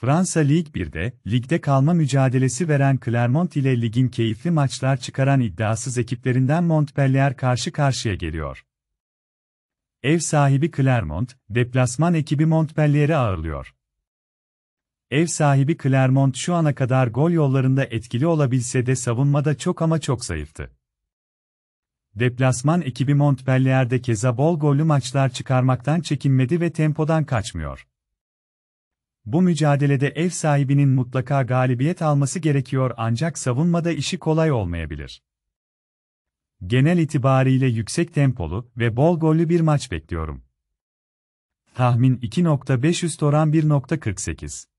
Fransa Lig 1'de, ligde kalma mücadelesi veren Clermont ile ligin keyifli maçlar çıkaran iddiasız ekiplerinden Montpellier karşı karşıya geliyor. Ev sahibi Clermont, deplasman ekibi Montpellier'i ağırlıyor. Ev sahibi Clermont şu ana kadar gol yollarında etkili olabilse de savunmada çok ama çok zayıftı. Deplasman ekibi Montpellier'de keza bol gollü maçlar çıkarmaktan çekinmedi ve tempodan kaçmıyor. Bu mücadelede ev sahibinin mutlaka galibiyet alması gerekiyor ancak savunmada işi kolay olmayabilir. Genel itibariyle yüksek tempolu ve bol gollü bir maç bekliyorum. Tahmin 2.5 üst oran 1.48